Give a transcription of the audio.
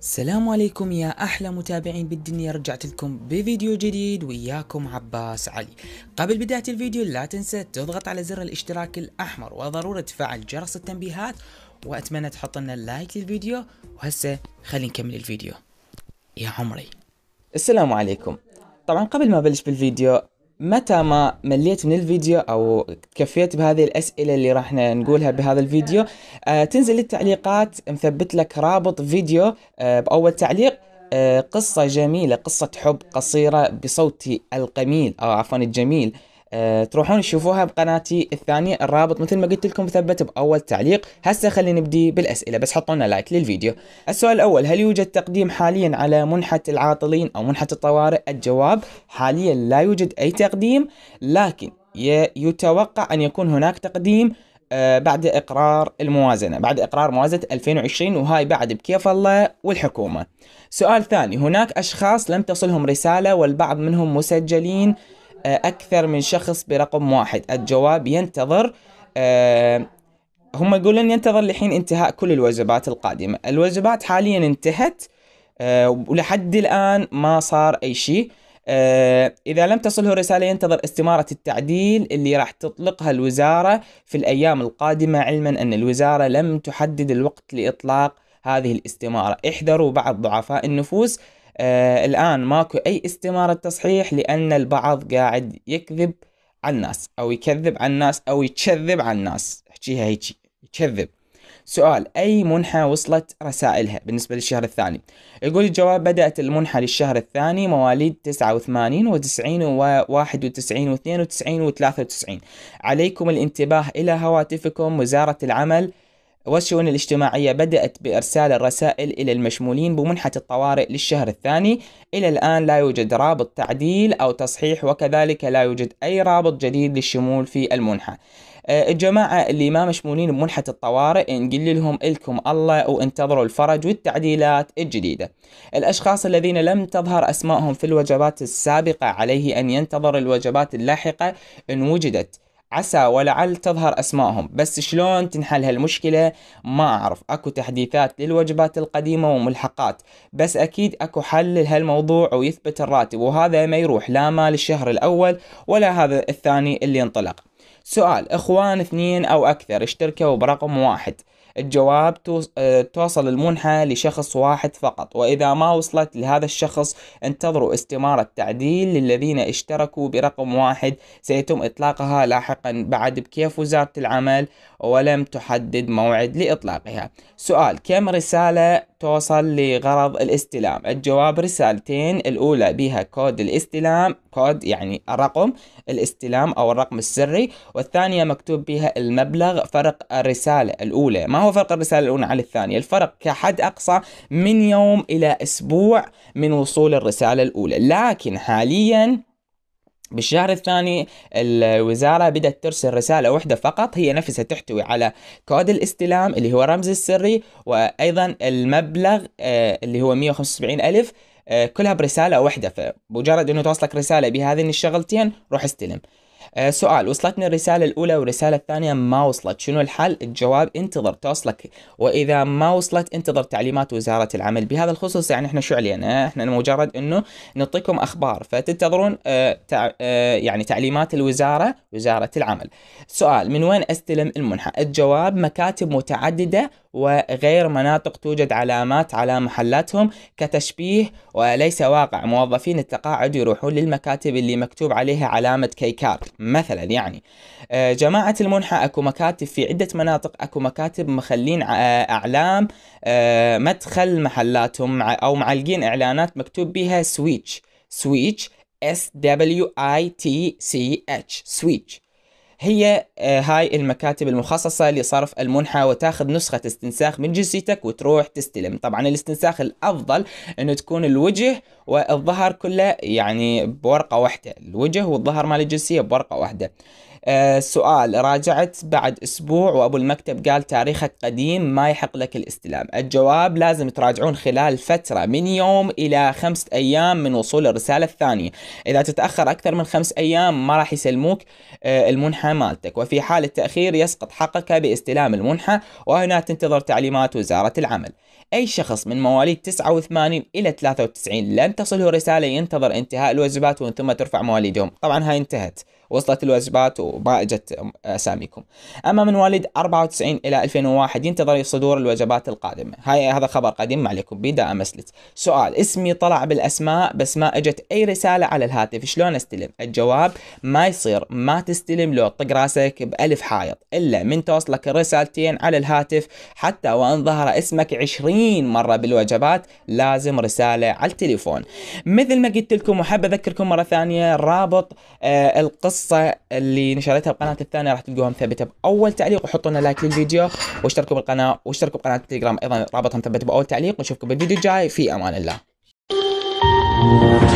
السلام عليكم يا احلى متابعين بالدنيا رجعت لكم بفيديو جديد وياكم عباس علي قبل بداية الفيديو لا تنسى تضغط على زر الاشتراك الاحمر وضرورة تفعل جرس التنبيهات واتمنى تحط لنا لايك للفيديو وهسه خلينا نكمل الفيديو يا عمري السلام عليكم طبعا قبل ما ابلش بالفيديو متى ما مليت من الفيديو او تكفيت بهذه الاسئله اللي راح نقولها بهذا الفيديو آه تنزل التعليقات مثبت لك رابط فيديو آه باول تعليق آه قصه جميله قصه حب قصيره بصوتي القميل او عفوا الجميل أه تروحون تشوفوها بقناتي الثانية الرابط مثل ما قلت لكم مثبت بأول تعليق هسه خلينا نبدي بالأسئلة بس حطونا لايك للفيديو السؤال الأول هل يوجد تقديم حاليا على منحة العاطلين أو منحة الطوارئ الجواب حاليا لا يوجد أي تقديم لكن يتوقع أن يكون هناك تقديم آه، بعد اقرار الموازنه بعد اقرار موازنه 2020 وهاي بعد بكيف الله والحكومه سؤال ثاني هناك اشخاص لم تصلهم رساله والبعض منهم مسجلين آه، أكثر من شخص برقم واحد الجواب ينتظر آه، هم يقولون ينتظر لحين انتهاء كل الوجبات القادمة الوجبات حاليا انتهت آه، ولحد الآن ما صار أي شيء إذا لم تصله رسالة ينتظر استمارة التعديل اللي راح تطلقها الوزارة في الأيام القادمة علما أن الوزارة لم تحدد الوقت لإطلاق هذه الاستمارة احذروا بعض ضعفاء النفوس آه الآن ماكو أي استمارة تصحيح لأن البعض قاعد يكذب على الناس أو يكذب على الناس أو يكذب على الناس احكيها هيجي يكذب سؤال أي منحة وصلت رسائلها بالنسبة للشهر الثاني يقول الجواب بدأت المنحة للشهر الثاني مواليد 89 و90 و91 و92 و93 عليكم الانتباه إلى هواتفكم وزارة العمل والشؤون الاجتماعية بدأت بإرسال الرسائل إلى المشمولين بمنحة الطوارئ للشهر الثاني إلى الآن لا يوجد رابط تعديل أو تصحيح وكذلك لا يوجد أي رابط جديد للشمول في المنحة آه، الجماعة اللي ما مشمولين بمنحة الطوارئ نقول لهم إلكم الله وانتظروا الفرج والتعديلات الجديدة الأشخاص الذين لم تظهر أسمائهم في الوجبات السابقة عليه أن ينتظر الوجبات اللاحقة إن وجدت عسى ولعل تظهر أسمائهم بس شلون تنحل هالمشكلة ما أعرف أكو تحديثات للوجبات القديمة وملحقات بس أكيد أكو حل لهالموضوع ويثبت الراتب وهذا ما يروح لا مال الشهر الأول ولا هذا الثاني اللي انطلق سؤال اخوان اثنين او اكثر اشتركوا برقم واحد الجواب آه، توصل المنحة لشخص واحد فقط وإذا ما وصلت لهذا الشخص انتظروا استمارة تعديل للذين اشتركوا برقم واحد سيتم إطلاقها لاحقا بعد بكيف وزارة العمل ولم تحدد موعد لإطلاقها سؤال كم رسالة توصل لغرض الاستلام الجواب رسالتين الأولى بها كود الاستلام كود يعني رقم الاستلام أو الرقم السري والثانية مكتوب بها المبلغ فرق الرسالة الأولى ما هو فرق الرسالة الأولى عن الثانية الفرق كحد أقصى من يوم إلى أسبوع من وصول الرسالة الأولى لكن حالياً بالشهر الثاني الوزارة بدأت ترسل رسالة واحدة فقط هي نفسها تحتوي على كود الاستلام اللي هو رمز السري وأيضا المبلغ آه، اللي هو 175 ألف آه، كلها برسالة واحدة فمجرد أنه توصلك رسالة بهذين الشغلتين روح استلم آه، سؤال وصلتني الرسالة الأولى والرسالة الثانية ما وصلت شنو الحل؟ الجواب انتظر توصلك وإذا ما وصلت انتظر تعليمات وزارة العمل بهذا الخصوص يعني احنا شو علينا؟ احنا مجرد انه نعطيكم أخبار فتنتظرون آه، آه، يعني تعليمات الوزارة وزارة العمل. سؤال من وين أستلم المنحة؟ الجواب مكاتب متعددة وغير مناطق توجد علامات على محلاتهم كتشبيه وليس واقع موظفين التقاعد يروحون للمكاتب اللي مكتوب عليها علامة كيكار مثلا يعني آه، جماعة المنحة اكو مكاتب في عدة مناطق اكو مكاتب مخلين آه، اعلام آه، مدخل محلاتهم او معلقين اعلانات مكتوب بها سويتش سويتش S W I T C H سويتش هي آه، هاي المكاتب المخصصة لصرف المنحة وتاخذ نسخة استنساخ من جنسيتك وتروح تستلم طبعا الاستنساخ الأفضل أنه تكون الوجه والظهر كله يعني بورقة واحدة الوجه والظهر مال الجنسية بورقة واحدة أه سؤال راجعت بعد اسبوع وابو المكتب قال تاريخك قديم ما يحق لك الاستلام الجواب لازم تراجعون خلال فترة من يوم الى خمسة ايام من وصول الرسالة الثانية اذا تتأخر اكثر من خمس ايام ما راح يسلموك أه المنحة مالتك وفي حال التأخير يسقط حقك باستلام المنحة وهنا تنتظر تعليمات وزارة العمل أي شخص من مواليد 89 إلى 93 لن تصله رسالة ينتظر انتهاء الوجبات ومن ثم ترفع مواليدهم طبعا هاي انتهت وصلت الواجبات وما اجت اساميكم اما من مواليد 94 الى 2001 ينتظر صدور الوجبات القادمه هاي هذا خبر قديم ما عليكم بي دائما اسلت. سؤال اسمي طلع بالاسماء بس ما اجت اي رساله على الهاتف شلون استلم الجواب ما يصير ما تستلم لو طق راسك بألف حائط الا من توصلك الرسالتين على الهاتف حتى وان ظهر اسمك 20 مره بالوجبات لازم رساله على التليفون مثل ما قلت لكم وحاب اذكركم مره ثانيه رابط آه القصه القصة اللي نشرتها بقناة الثانية راح تلقوها مثبتة بأول تعليق وحطوا لنا لايك للفيديو واشتركوا بالقناة واشتركوا بقناة التليجرام أيضا رابطها مثبته بأول تعليق ونشوفكم بالفيديو الجاي في أمان الله